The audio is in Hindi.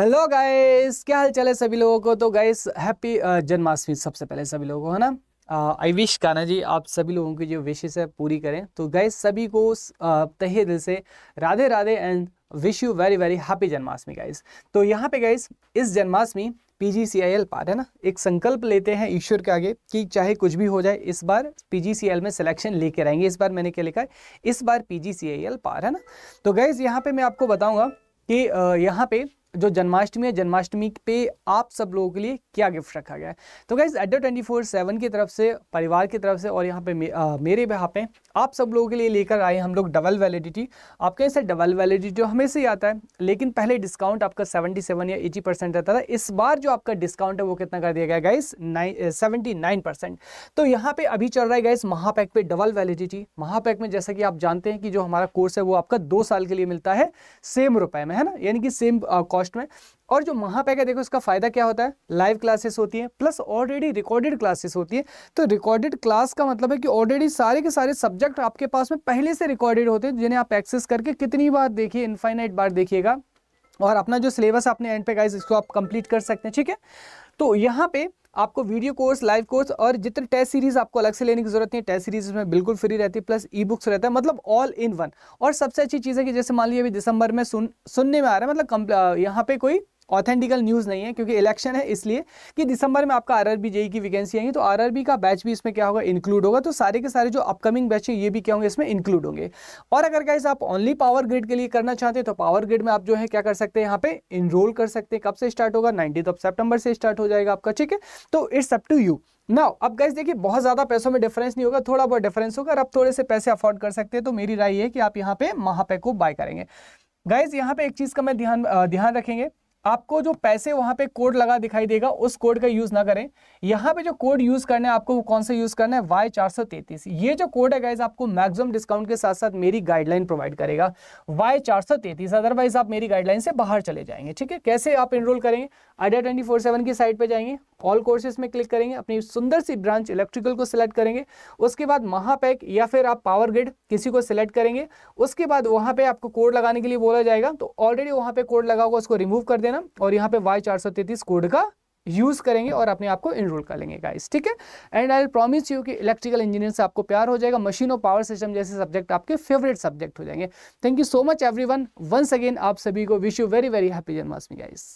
हेलो गाइस क्या हाल चाल है सभी लोगों को तो गाइस हैप्पी uh, जन्माष्टमी सबसे पहले सभी लोगों को है ना आई विश काना जी आप सभी लोगों की जो विशेष है पूरी करें तो गाइस सभी को uh, तहे दिल से Radhe Radhe and wish you very very happy Janmashtami guys तो यहाँ पे गाइस इस जन्माष्टमी पीजीसीआईएल पार है ना एक संकल्प लेते हैं ईश्वर के आगे कि चाहे कुछ भी हो जाए इस बार एल में सिलेक्शन लेकर आएंगे इस बार मैंने क्या लिखा है इस बार पीजीसीआईएल पार है ना तो गाइज यहाँ पे मैं आपको बताऊंगा कि uh, यहाँ पे जो जन्माष्टमी है जन्माष्टमी पे आप सब लोगों के लिए क्या गिफ्ट रखा गया है तो गाइज अड्डा ट्वेंटी फोर सेवन की तरफ से परिवार की तरफ से और यहाँ पे मे, आ, मेरे यहाँ पे आप सब लोगों के लिए लेकर आए हम लोग डबल वैलिडिटी आपके यहाँ से डबल वैलिडिटी हमेशा ही आता है लेकिन पहले डिस्काउंट आपका सेवेंटी सेवन या एटी परसेंट रहता था इस बार जो आपका डिस्काउंट है वो कितना कर दिया गया गाइस सेवेंटी नाइन परसेंट तो यहाँ पे अभी चल रहा है गाइस महापैक पे डबल वैलिडिटी महापैक में जैसा कि आप जानते हैं कि जो हमारा कोर्स है वो आपका दो साल के लिए मिलता है सेम रुपए में है ना यानी कि सेम कॉल कॉस्ट में और जो महापैक है देखो इसका फ़ायदा क्या होता है लाइव क्लासेस होती है प्लस ऑलरेडी रिकॉर्डेड क्लासेस होती है तो रिकॉर्डेड क्लास का मतलब है कि ऑलरेडी सारे के सारे सब्जेक्ट आपके पास में पहले से रिकॉर्डेड होते हैं जिन्हें आप एक्सेस करके कितनी बार देखिए इनफाइनाइट बार देखिएगा और अपना जो सिलेबस अपने एंड पे गाइज इसको आप कंप्लीट कर सकते हैं ठीक है तो यहाँ पे आपको वीडियो कोर्स लाइव कोर्स और जितने टेस्ट सीरीज आपको अलग से लेने की जरूरत नहीं है टेस्ट सीरीज में बिल्कुल फ्री रहती है प्लस ई बुक्स रहता है मतलब ऑल इन वन और सबसे अच्छी चीज़ है कि जैसे मान लीजिए अभी दिसंबर में सुन सुनने में आ रहा है मतलब यहाँ पे कोई ऑथेंटिकल न्यूज़ नहीं है क्योंकि इलेक्शन है इसलिए कि दिसंबर में आपका आरआरबी जेई e की वैकेंसी आएंगी तो आरआरबी का बैच भी इसमें क्या होगा इंक्लूड होगा तो सारे के सारे जो अपकमिंग बैच है ये भी क्या होंगे इसमें इंक्लूड होंगे और अगर गाइज आप ओनली पावर ग्रिड के लिए करना चाहते हैं तो पावर ग्रिड में आप जो है क्या कर सकते हैं यहाँ पे इनरोल कर सकते हैं कब से स्टार्ट होगा नाइनटीन ऑफ सेप्टेम्बर से स्टार्ट हो जाएगा आपका ठीक है तो इट्स अप टू यू ना अब गैस देखिए बहुत ज़्यादा पैसों में डिफरेंस नहीं होगा थोड़ा बहुत डिफरेंस होगा अगर आप थोड़े से पैसे अफोर्ड कर सकते हैं तो मेरी राय है कि आप यहाँ पे महापे को बाय करेंगे गाइज यहाँ पे एक चीज़ का मैं ध्यान ध्यान रखेंगे आपको जो पैसे वहां पे कोड लगा दिखाई देगा उस कोड का यूज ना करें यहाँ पे जो कोड यूज करना है आपको कौन सा यूज करना है वाई चार सौ तैतीस ये जो कोड है गाइज आपको मैक्सिमम डिस्काउंट के साथ साथ मेरी गाइडलाइन प्रोवाइड करेगा वाई चार सौ तैतीस अदरवाइज आप मेरी गाइडलाइन से बाहर चले जाएंगे ठीक है कैसे आप इनरोल करेंगे आइडिया ट्वेंटी फोर सेवन की साइट पे जाएंगे ऑल कोर्सेज में क्लिक करेंगे अपनी सुंदर सी ब्रांच इलेक्ट्रिकल को सिलेक्ट करेंगे उसके बाद महापैक या फिर आप पावर ग्रिड किसी को सिलेक्ट करेंगे उसके बाद वहाँ पे आपको कोड लगाने के लिए बोला जाएगा तो ऑलरेडी वहाँ पे कोड लगा होगा उसको रिमूव कर देना और यहाँ पे वाई चार कोड का यूज़ करेंगे और अपने आप को इनरोल कर लेंगे गाइस ठीक है एंड आई प्रॉमिस यू कि इलेक्ट्रिकल इंजीनियर से आपको प्यार हो जाएगा मशीन और पावर सिस्टम जैसे सब्जेक्ट आपके फेवरेट सब्जेक्ट हो जाएंगे thank you so much everyone once again आप सभी को wish you very very happy Janmashtami guys